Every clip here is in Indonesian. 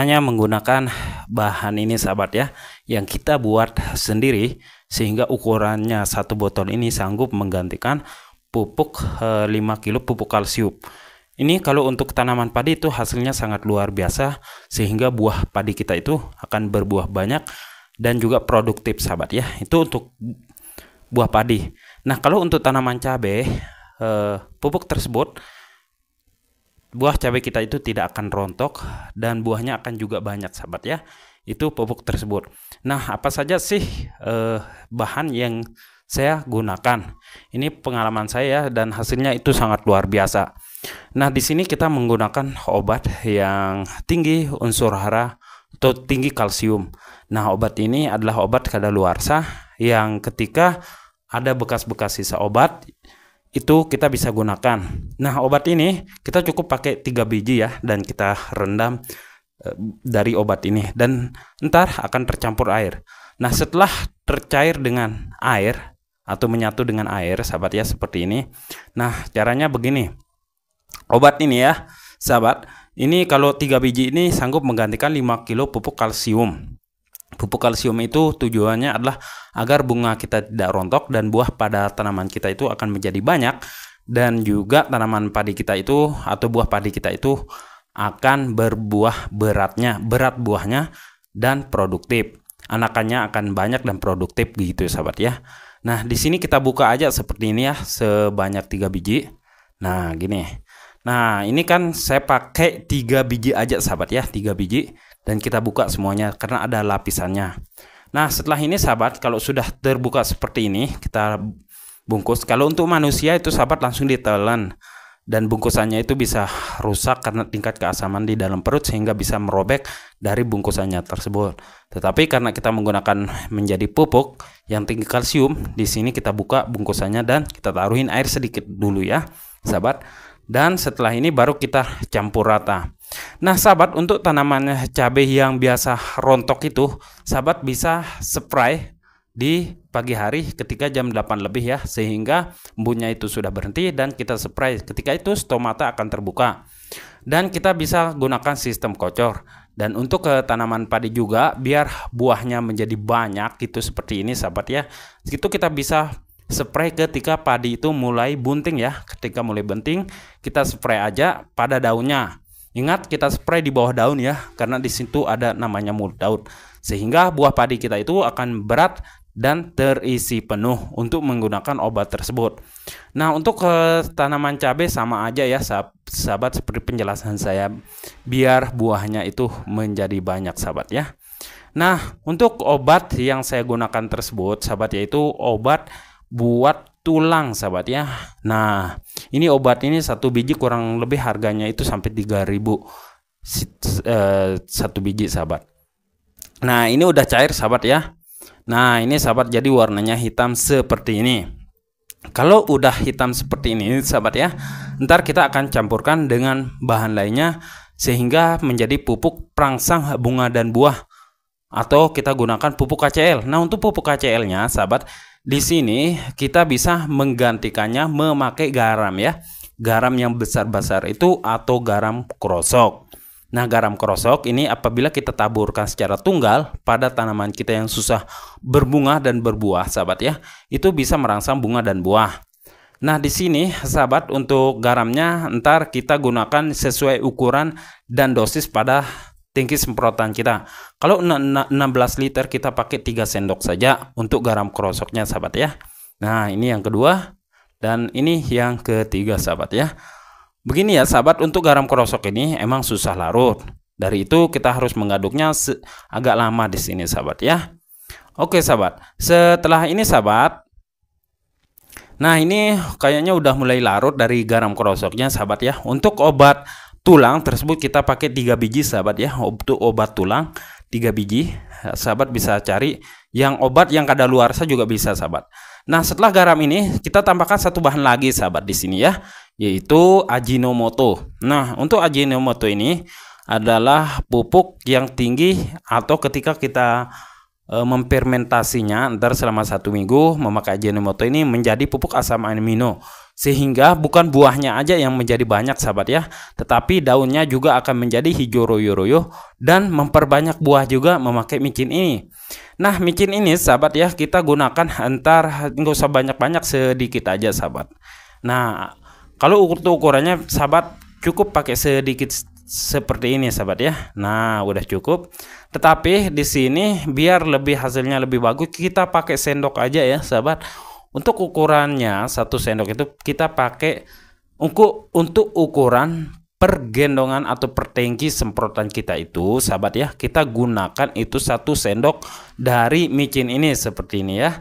hanya menggunakan bahan ini sahabat ya yang kita buat sendiri sehingga ukurannya satu botol ini sanggup menggantikan pupuk 5 eh, kilo pupuk kalsium. Ini kalau untuk tanaman padi itu hasilnya sangat luar biasa sehingga buah padi kita itu akan berbuah banyak dan juga produktif sahabat ya. Itu untuk buah padi. Nah, kalau untuk tanaman cabai eh, pupuk tersebut buah cabai kita itu tidak akan rontok dan buahnya akan juga banyak sahabat ya itu pupuk tersebut nah apa saja sih eh, bahan yang saya gunakan ini pengalaman saya ya, dan hasilnya itu sangat luar biasa nah di sini kita menggunakan obat yang tinggi unsur hara atau tinggi kalsium nah obat ini adalah obat kadaluarsa yang ketika ada bekas-bekas sisa obat itu kita bisa gunakan. Nah, obat ini kita cukup pakai tiga biji ya dan kita rendam eh, dari obat ini dan ntar akan tercampur air. Nah, setelah tercair dengan air atau menyatu dengan air, sahabat ya seperti ini. Nah, caranya begini. Obat ini ya, sahabat, ini kalau tiga biji ini sanggup menggantikan 5 kilo pupuk kalsium. Pupuk kalsium itu tujuannya adalah agar bunga kita tidak rontok dan buah pada tanaman kita itu akan menjadi banyak dan juga tanaman padi kita itu atau buah padi kita itu akan berbuah beratnya, berat buahnya dan produktif. Anakannya akan banyak dan produktif gitu ya sahabat ya. Nah, di sini kita buka aja seperti ini ya, sebanyak 3 biji. Nah, gini. Nah, ini kan saya pakai 3 biji aja sahabat ya, 3 biji dan kita buka semuanya karena ada lapisannya. Nah, setelah ini sahabat, kalau sudah terbuka seperti ini, kita bungkus. Kalau untuk manusia itu sahabat langsung ditelan dan bungkusannya itu bisa rusak karena tingkat keasaman di dalam perut sehingga bisa merobek dari bungkusannya tersebut. Tetapi karena kita menggunakan menjadi pupuk yang tinggi kalsium, di sini kita buka bungkusannya dan kita taruhin air sedikit dulu ya, sahabat. Dan setelah ini baru kita campur rata. Nah, sahabat, untuk tanaman cabai yang biasa rontok itu, sahabat bisa spray di pagi hari ketika jam 8 lebih ya, sehingga embunnya itu sudah berhenti dan kita spray. Ketika itu stomata akan terbuka. Dan kita bisa gunakan sistem kocor. Dan untuk ke tanaman padi juga biar buahnya menjadi banyak itu seperti ini sahabat ya. Itu kita bisa spray ketika padi itu mulai bunting ya. Ketika mulai bunting, kita spray aja pada daunnya Ingat kita spray di bawah daun ya, karena di situ ada namanya mulut daun. Sehingga buah padi kita itu akan berat dan terisi penuh untuk menggunakan obat tersebut. Nah, untuk ke eh, tanaman cabai sama aja ya sahabat seperti penjelasan saya biar buahnya itu menjadi banyak sahabat ya. Nah, untuk obat yang saya gunakan tersebut sahabat yaitu obat buat tulang sahabat ya. Nah, ini obat ini satu biji kurang lebih harganya itu sampai 3000 eh, satu biji sahabat. Nah, ini udah cair sahabat ya. Nah, ini sahabat jadi warnanya hitam seperti ini. Kalau udah hitam seperti ini sahabat ya, ntar kita akan campurkan dengan bahan lainnya sehingga menjadi pupuk perangsang bunga dan buah atau kita gunakan pupuk KCL. Nah, untuk pupuk KCL-nya sahabat di sini kita bisa menggantikannya memakai garam ya. Garam yang besar-besar itu atau garam krosok. Nah, garam krosok ini apabila kita taburkan secara tunggal pada tanaman kita yang susah berbunga dan berbuah, sahabat ya, itu bisa merangsang bunga dan buah. Nah, di sini sahabat untuk garamnya ntar kita gunakan sesuai ukuran dan dosis pada tinggi semprotan kita. Kalau 16 liter kita pakai 3 sendok saja untuk garam krosoknya, sahabat ya. Nah ini yang kedua dan ini yang ketiga sahabat ya. Begini ya sahabat untuk garam krosok ini emang susah larut. Dari itu kita harus mengaduknya agak lama di sini sahabat ya. Oke sahabat setelah ini sahabat. Nah ini kayaknya udah mulai larut dari garam krosoknya, sahabat ya. Untuk obat tulang tersebut kita pakai 3 biji sahabat ya untuk obat tulang tiga biji eh, sahabat bisa cari yang obat yang kada luar kadaluarsa juga bisa sahabat nah setelah garam ini kita tambahkan satu bahan lagi sahabat di sini ya yaitu ajinomoto nah untuk ajinomoto ini adalah pupuk yang tinggi atau ketika kita e, eh, mempermentasinya ntar selama satu minggu memakai ajinomoto ini menjadi pupuk asam amino sehingga bukan buahnya aja yang menjadi banyak sahabat ya, tetapi daunnya juga akan menjadi hijau royo-royo dan memperbanyak buah juga memakai micin ini. Nah, micin ini sahabat ya, kita gunakan antar nggak usah banyak-banyak sedikit aja sahabat. Nah, kalau ukur ukurannya sahabat cukup pakai sedikit seperti ini sahabat ya. Nah, udah cukup. Tetapi di sini biar lebih hasilnya lebih bagus kita pakai sendok aja ya sahabat untuk ukurannya satu sendok itu kita pakai untuk untuk ukuran pergendongan atau pertengki semprotan kita itu sahabat ya kita gunakan itu satu sendok dari micin ini seperti ini ya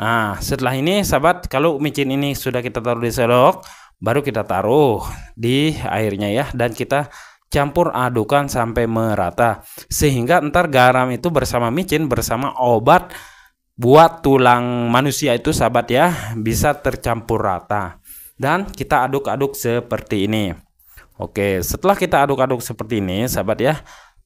nah setelah ini sahabat kalau micin ini sudah kita taruh di sendok baru kita taruh di airnya ya dan kita campur adukan sampai merata sehingga ntar garam itu bersama micin bersama obat buat tulang manusia itu sahabat ya bisa tercampur rata dan kita aduk-aduk seperti ini Oke setelah kita aduk-aduk seperti ini sahabat ya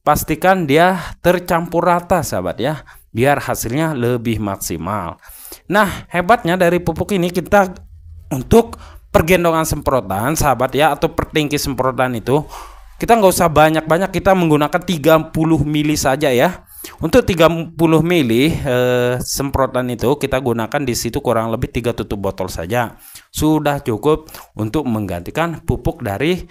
pastikan dia tercampur rata sahabat ya biar hasilnya lebih maksimal nah hebatnya dari pupuk ini kita untuk pergendongan semprotan sahabat ya atau pertinggi semprotan itu kita nggak usah banyak-banyak kita menggunakan 30 mili saja ya untuk 30 ml eh, semprotan itu kita gunakan di situ kurang lebih 3 tutup botol saja. Sudah cukup untuk menggantikan pupuk dari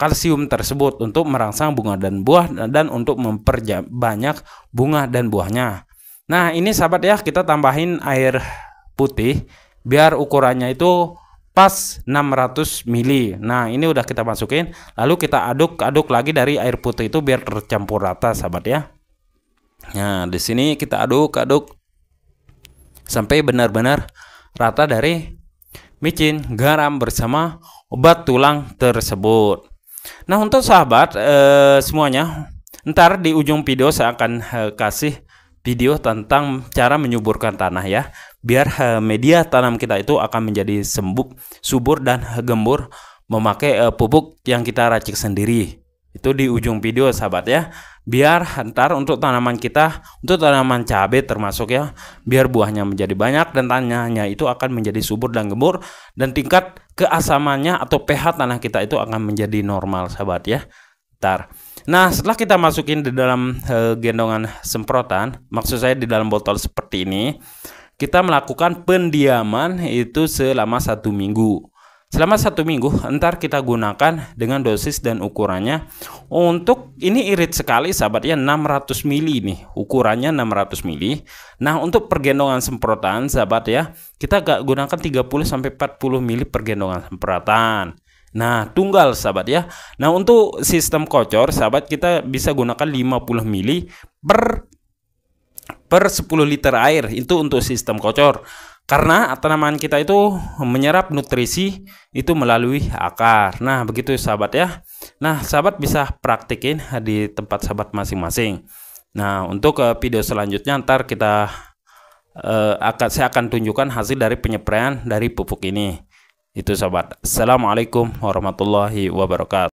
kalsium tersebut untuk merangsang bunga dan buah dan untuk memperbanyak bunga dan buahnya. Nah, ini sahabat ya, kita tambahin air putih biar ukurannya itu pas 600 ml. Nah, ini udah kita masukin, lalu kita aduk-aduk lagi dari air putih itu biar tercampur rata, sahabat ya. Nah, di sini kita aduk-aduk sampai benar-benar rata dari micin, garam bersama obat tulang tersebut. Nah, untuk sahabat e, semuanya, ntar di ujung video saya akan e, kasih video tentang cara menyuburkan tanah ya, biar e, media tanam kita itu akan menjadi sembuh, subur dan gembur memakai e, pupuk yang kita racik sendiri. Itu di ujung video sahabat ya. Biar ntar untuk tanaman kita, untuk tanaman cabai termasuk ya, biar buahnya menjadi banyak dan tanahnya itu akan menjadi subur dan gembur dan tingkat keasamannya atau pH tanah kita itu akan menjadi normal sahabat ya. Ntar. Nah, setelah kita masukin di dalam e, gendongan semprotan, maksud saya di dalam botol seperti ini, kita melakukan pendiaman itu selama satu minggu. Selama satu minggu, entar kita gunakan dengan dosis dan ukurannya. Untuk ini irit sekali sahabatnya 600 mili nih, ukurannya 600 mili. Nah, untuk pergendongan semprotan sahabat ya, kita gak gunakan 30 sampai 40 mili pergendongan semprotan. Nah, tunggal sahabat ya. Nah, untuk sistem kocor sahabat kita bisa gunakan 50 mili per per 10 liter air itu untuk sistem kocor. Karena tanaman kita itu menyerap nutrisi itu melalui akar. Nah, begitu sahabat ya. Nah, sahabat bisa praktikin di tempat sahabat masing-masing. Nah, untuk eh, video selanjutnya ntar kita eh, akan saya akan tunjukkan hasil dari penyepraian dari pupuk ini. Itu sahabat. Assalamualaikum warahmatullahi wabarakatuh.